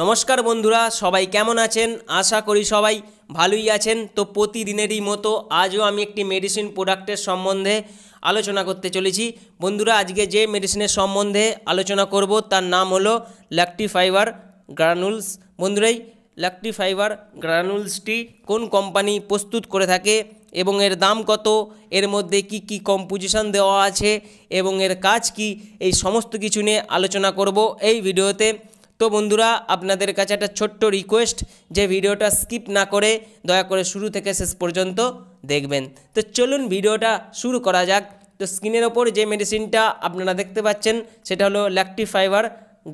নমস্কার বন্ধুরা সবাই কেমন আছেন আশা করি সবাই ভালোই আছেন তো প্রতিদিনেরই মতো আজও আমি একটি মেডিসিন প্রোডাক্টের সম্বন্ধে আলোচনা করতে চলেছি বন্ধুরা আজকে যে মেডিসিনের সম্বন্ধে আলোচনা করব তার নাম হলো ল্যাকটি ফাইবার গ্রানুলস বন্ধুরাই ল্যাকটি ফাইবার গ্রানুলসটি কোন কোম্পানি প্রস্তুত করে থাকে এবং এর দাম কত এর মধ্যে কি কি কম্পোজিশন দেওয়া আছে এবং এর কাজ কি এই সমস্ত কিছু নিয়ে আলোচনা করব এই ভিডিওতে তো বন্ধুরা আপনাদের কাছে একটা ছোট্ট রিকোয়েস্ট যে ভিডিওটা স্কিপ না করে দয়া করে শুরু থেকে শেষ পর্যন্ত দেখবেন তো চলুন ভিডিওটা শুরু করা যাক তো স্কিনের ওপর যে মেডিসিনটা আপনারা দেখতে পাচ্ছেন সেটা হলো ল্যাকটি ফাইবার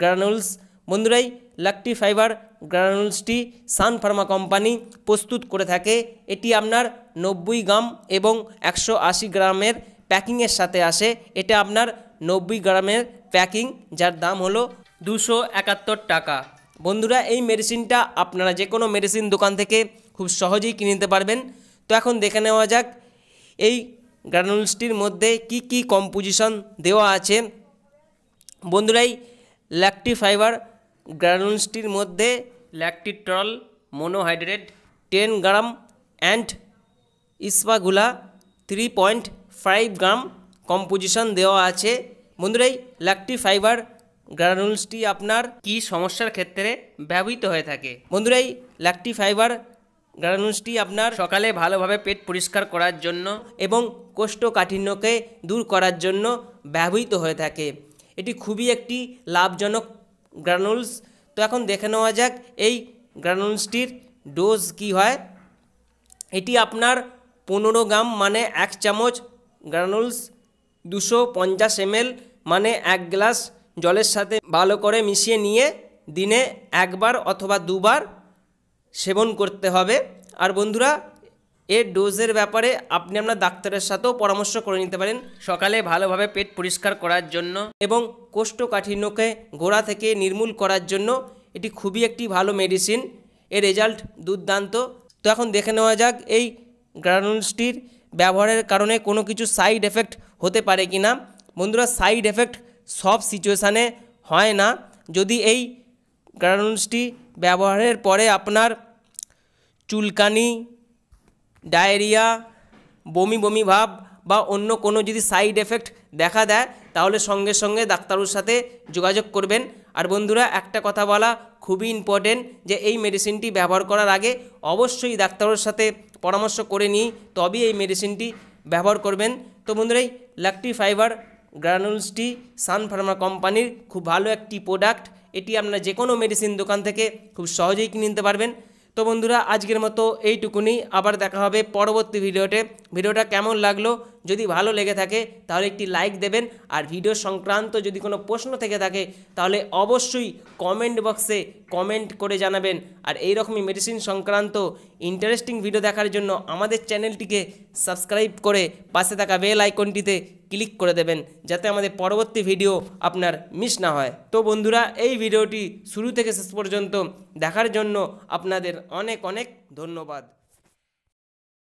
গ্রানুলস বন্ধুরাই ল্যাকটি ফাইবার গ্রানুলসটি সান ফার্মা কোম্পানি প্রস্তুত করে থাকে এটি আপনার নব্বই গ্রাম এবং একশো আশি গ্রামের প্যাকিংয়ের সাথে আসে এটা আপনার নব্বই গ্রামের প্যাকিং যার দাম হলো দুশো একাত্তর টাকা বন্ধুরা এই মেডিসিনটা আপনারা যে কোনো মেডিসিন দোকান থেকে খুব সহজেই কিনে নিতে পারবেন তো এখন দেখে নেওয়া যাক এই গ্রানুলসটির মধ্যে কি কি কম্পোজিশন দেওয়া আছে বন্ধুরাই ল্যাকটি ফাইবার গ্রানুলসটির মধ্যে lactitol monohydrate ten gram and ispaghula three point five gram composition দেওয়া আছে বন্ধুরাই ল্যাকটি ফাইবার গ্রানুলসটি আপনার কি সমস্যার ক্ষেত্রে ব্যবহৃত হয়ে থাকে বন্ধুরা এই ল্যাকটি ফাইবার গ্রানুলসটি আপনার সকালে ভালোভাবে পেট পরিষ্কার করার জন্য এবং কোষ্ঠকাঠিন্যকে দূর করার জন্য ব্যবহৃত হয়ে থাকে এটি খুবই একটি লাভজনক গ্রানুলস তো এখন দেখে নেওয়া যাক এই গ্রানুলসটির ডোজ কি হয় এটি আপনার পনেরো গ্রাম মানে এক চামচ গ্রানুলস দুশো পঞ্চাশ এমএল মানে এক গ্লাস জলের সাথে ভালো করে মিশিয়ে নিয়ে দিনে একবার অথবা দুবার সেবন করতে হবে আর বন্ধুরা এর ডোজের ব্যাপারে আপনি আপনার ডাক্তারের সাথেও পরামর্শ করে নিতে পারেন সকালে ভালোভাবে পেট পরিষ্কার করার জন্য এবং কোষ্ঠকাঠিন্যকে গোড়া থেকে নির্মূল করার জন্য এটি খুবই একটি ভালো মেডিসিন এর রেজাল্ট দুর্দান্ত তো এখন দেখে নেওয়া যাক এই গ্রানুলসটির ব্যবহারের কারণে কোনো কিছু সাইড এফেক্ট হতে পারে কি না বন্ধুরা সাইড এফেক্ট সব সিচুয়েশানে হয় না যদি এই গ্রানুলসটি ব্যবহারের পরে আপনার চুলকানি ডায়রিয়া বমি বমি ভাব বা অন্য কোনো যদি সাইড এফেক্ট দেখা দেয় তাহলে সঙ্গে সঙ্গে ডাক্তারের সাথে যোগাযোগ করবেন আর বন্ধুরা একটা কথা বলা খুবই ইম্পর্টেন্ট যে এই মেডিসিনটি ব্যবহার করার আগে অবশ্যই ডাক্তারের সাথে পরামর্শ করে নিই তবেই এই মেডিসিনটি ব্যবহার করবেন তো বন্ধুরা এই লাকটি ফাইবার গ্রানুলসটি সান ফার্মা কোম্পানির খুব ভালো একটি প্রোডাক্ট এটি আপনারা যে কোনো মেডিসিন দোকান থেকে খুব সহজেই কিনে নিতে পারবেন তো বন্ধুরা আজকের মতো এইটুকুনি আবার দেখা হবে পরবর্তী ভিডিওতে ভিডিওটা কেমন লাগলো যদি ভালো লেগে থাকে তাহলে একটি লাইক দেবেন আর ভিডিও সংক্রান্ত যদি কোনো প্রশ্ন থেকে থাকে তাহলে অবশ্যই কমেন্ট বক্সে কমেন্ট করে জানাবেন আর এই রকমই মেডিসিন সংক্রান্ত ইন্টারেস্টিং ভিডিও দেখার জন্য আমাদের চ্যানেলটিকে সাবস্ক্রাইব করে পাশে থাকা বেল আইকনটিতে ক্লিক করে দেবেন যাতে আমাদের পরবর্তী ভিডিও আপনার মিস না হয় তো বন্ধুরা এই ভিডিওটি শুরু থেকে শেষ পর্যন্ত দেখার জন্য আপনাদের অনেক অনেক ধন্যবাদ